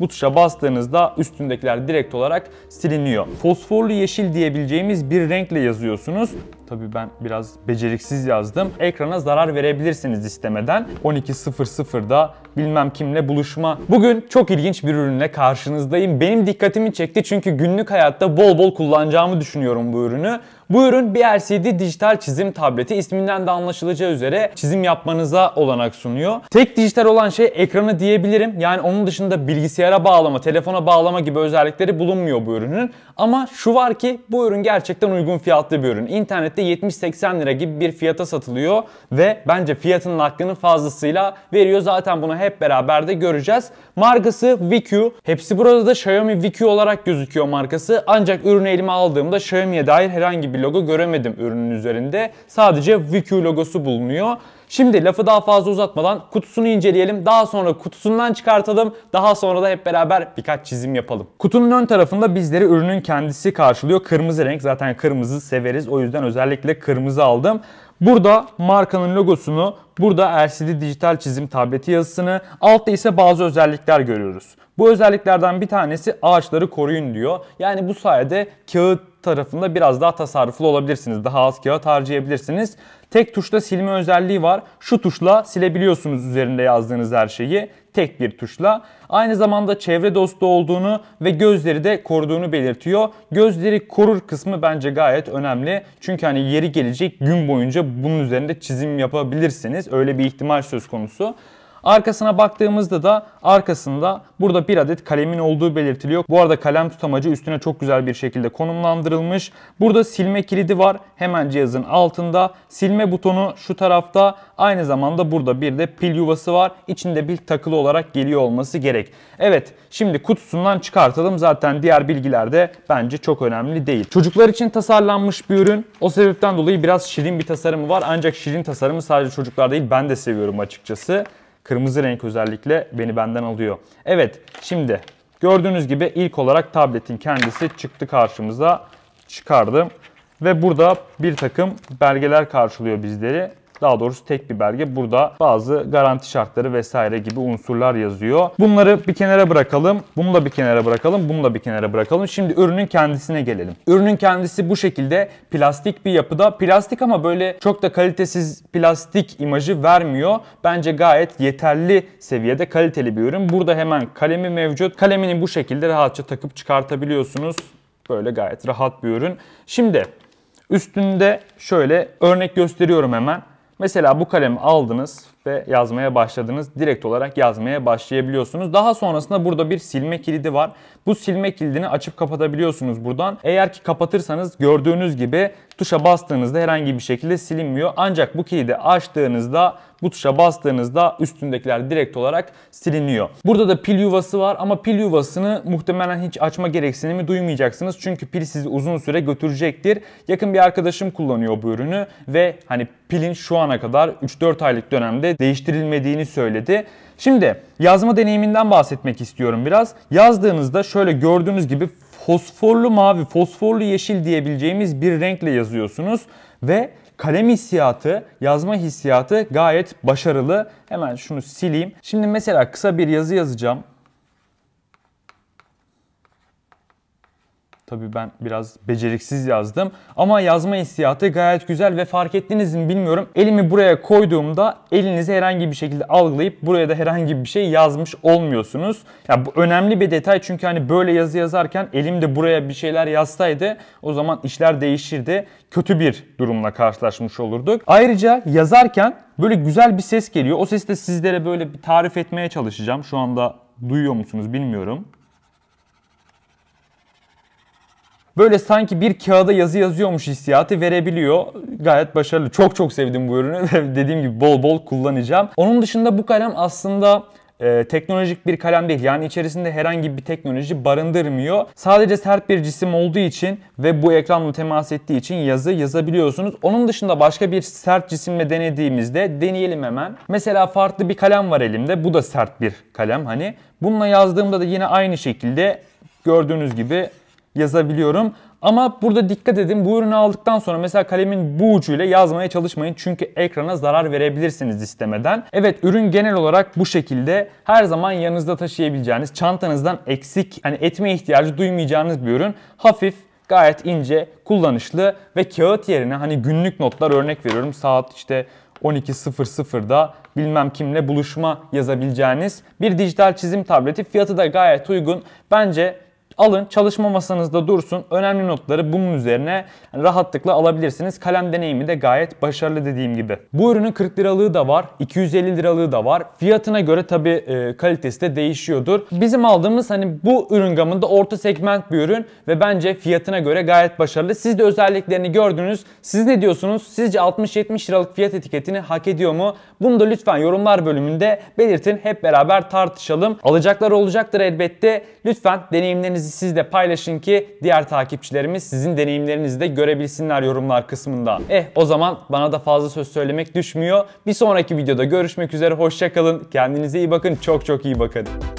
Bu tuşa bastığınızda üstündekiler direkt olarak siliniyor. Fosforlu yeşil diyebileceğimiz bir renkle yazıyorsunuz. Tabii ben biraz beceriksiz yazdım. Ekrana zarar verebilirsiniz istemeden. 12.00'da bilmem kimle buluşma. Bugün çok ilginç bir ürünle karşınızdayım. Benim dikkatimi çekti çünkü günlük hayatta bol bol kullanacağımı düşünüyorum bu ürünü. Bu ürün bir LCD dijital çizim tableti. İsminden de anlaşılacağı üzere çizim yapmanıza olanak sunuyor. Tek dijital olan şey ekranı diyebilirim. Yani onun dışında bilgisayara bağlama, telefona bağlama gibi özellikleri bulunmuyor bu ürünün. Ama şu var ki bu ürün gerçekten uygun fiyatlı bir ürün. İnternette 70-80 lira gibi bir fiyata satılıyor ve bence fiyatının hakkını fazlasıyla veriyor. Zaten bunu hep beraber de göreceğiz. Markası VQ. Hepsi burada da Xiaomi VQ olarak gözüküyor markası. Ancak ürünü elime aldığımda Xiaomi'ye dair herhangi bir logo göremedim ürünün üzerinde. Sadece VQ logosu bulunuyor. Şimdi lafı daha fazla uzatmadan kutusunu inceleyelim. Daha sonra kutusundan çıkartalım. Daha sonra da hep beraber birkaç çizim yapalım. Kutunun ön tarafında bizleri ürünün kendisi karşılıyor. Kırmızı renk zaten kırmızı severiz. O yüzden özellikle kırmızı aldım. Burada markanın logosunu, burada LCD dijital çizim tableti yazısını, altta ise bazı özellikler görüyoruz. Bu özelliklerden bir tanesi ağaçları koruyun diyor. Yani bu sayede kağıt tarafında biraz daha tasarruflu olabilirsiniz. Daha az kağıt harcayabilirsiniz. Tek tuşla silme özelliği var. Şu tuşla silebiliyorsunuz üzerinde yazdığınız her şeyi tek bir tuşla. Aynı zamanda çevre dostu olduğunu ve gözleri de koruduğunu belirtiyor. Gözleri korur kısmı bence gayet önemli. Çünkü hani yeri gelecek gün boyunca bunun üzerinde çizim yapabilirsiniz. Öyle bir ihtimal söz konusu. Arkasına baktığımızda da arkasında burada bir adet kalemin olduğu belirtiliyor. Bu arada kalem tutamacı üstüne çok güzel bir şekilde konumlandırılmış. Burada silme kilidi var. Hemen cihazın altında. Silme butonu şu tarafta. Aynı zamanda burada bir de pil yuvası var. İçinde bir takılı olarak geliyor olması gerek. Evet şimdi kutusundan çıkartalım. Zaten diğer bilgiler de bence çok önemli değil. Çocuklar için tasarlanmış bir ürün. O sebepten dolayı biraz şirin bir tasarımı var. Ancak şirin tasarımı sadece çocuklar değil ben de seviyorum açıkçası. Kırmızı renk özellikle beni benden alıyor. Evet şimdi gördüğünüz gibi ilk olarak tabletin kendisi çıktı karşımıza çıkardım. Ve burada bir takım belgeler karşılıyor bizleri. Daha doğrusu tek bir belge. Burada bazı garanti şartları vesaire gibi unsurlar yazıyor. Bunları bir kenara bırakalım. Bunu da bir kenara bırakalım. Bunu da bir kenara bırakalım. Şimdi ürünün kendisine gelelim. Ürünün kendisi bu şekilde plastik bir yapıda. Plastik ama böyle çok da kalitesiz plastik imajı vermiyor. Bence gayet yeterli seviyede kaliteli bir ürün. Burada hemen kalemi mevcut. Kalemini bu şekilde rahatça takıp çıkartabiliyorsunuz. Böyle gayet rahat bir ürün. Şimdi üstünde şöyle örnek gösteriyorum hemen. Mesela bu kalemi aldınız de yazmaya başladınız. Direkt olarak yazmaya başlayabiliyorsunuz. Daha sonrasında burada bir silme kilidi var. Bu silme kilidini açıp kapatabiliyorsunuz buradan. Eğer ki kapatırsanız gördüğünüz gibi tuşa bastığınızda herhangi bir şekilde silinmiyor. Ancak bu kilidi açtığınızda bu tuşa bastığınızda üstündekiler direkt olarak siliniyor. Burada da pil yuvası var ama pil yuvasını muhtemelen hiç açma gereksinimi duymayacaksınız. Çünkü pil sizi uzun süre götürecektir. Yakın bir arkadaşım kullanıyor bu ürünü ve hani pilin şu ana kadar 3-4 aylık dönemde değiştirilmediğini söyledi. Şimdi yazma deneyiminden bahsetmek istiyorum biraz. Yazdığınızda şöyle gördüğünüz gibi fosforlu mavi, fosforlu yeşil diyebileceğimiz bir renkle yazıyorsunuz ve kalem hissiyatı, yazma hissiyatı gayet başarılı. Hemen şunu sileyim. Şimdi mesela kısa bir yazı yazacağım. Tabii ben biraz beceriksiz yazdım. Ama yazma hissiyatı gayet güzel ve fark ettiniz mi bilmiyorum. Elimi buraya koyduğumda elinizi herhangi bir şekilde algılayıp buraya da herhangi bir şey yazmış olmuyorsunuz. Ya bu önemli bir detay çünkü hani böyle yazı yazarken elim de buraya bir şeyler yazsaydı o zaman işler değişirdi. Kötü bir durumla karşılaşmış olurduk. Ayrıca yazarken böyle güzel bir ses geliyor. O sesi de sizlere böyle bir tarif etmeye çalışacağım. Şu anda duyuyor musunuz bilmiyorum. böyle sanki bir kağıda yazı yazıyormuş hissiyatı verebiliyor. Gayet başarılı. Çok çok sevdim bu ürünü ve dediğim gibi bol bol kullanacağım. Onun dışında bu kalem aslında e, teknolojik bir kalem değil. Yani içerisinde herhangi bir teknoloji barındırmıyor. Sadece sert bir cisim olduğu için ve bu ekranla temas ettiği için yazı yazabiliyorsunuz. Onun dışında başka bir sert cisimle denediğimizde deneyelim hemen. Mesela farklı bir kalem var elimde. Bu da sert bir kalem hani. Bununla yazdığımda da yine aynı şekilde gördüğünüz gibi yazabiliyorum. Ama burada dikkat edin bu ürünü aldıktan sonra mesela kalemin bu ucuyla yazmaya çalışmayın. Çünkü ekrana zarar verebilirsiniz istemeden. Evet ürün genel olarak bu şekilde her zaman yanınızda taşıyabileceğiniz, çantanızdan eksik hani etmeye ihtiyacı duymayacağınız bir ürün. Hafif, gayet ince, kullanışlı ve kağıt yerine hani günlük notlar örnek veriyorum. Saat işte 12.00'da bilmem kimle buluşma yazabileceğiniz bir dijital çizim tableti. Fiyatı da gayet uygun. Bence Alın çalışma masanızda dursun. Önemli notları bunun üzerine rahatlıkla alabilirsiniz. Kalem deneyimi de gayet başarılı dediğim gibi. Bu ürünün 40 liralığı da var. 250 liralığı da var. Fiyatına göre tabi e, kalitesi de değişiyordur. Bizim aldığımız hani bu ürün gamında orta segment bir ürün ve bence fiyatına göre gayet başarılı. Siz de özelliklerini gördünüz. Siz ne diyorsunuz? Sizce 60-70 liralık fiyat etiketini hak ediyor mu? Bunu da lütfen yorumlar bölümünde belirtin. Hep beraber tartışalım. Alacaklar olacaktır elbette. Lütfen deneyimlerinizi deneyimlerinizi siz de paylaşın ki diğer takipçilerimiz sizin deneyimlerinizi de görebilsinler yorumlar kısmında. Eh o zaman bana da fazla söz söylemek düşmüyor. Bir sonraki videoda görüşmek üzere hoşçakalın. Kendinize iyi bakın çok çok iyi bakın.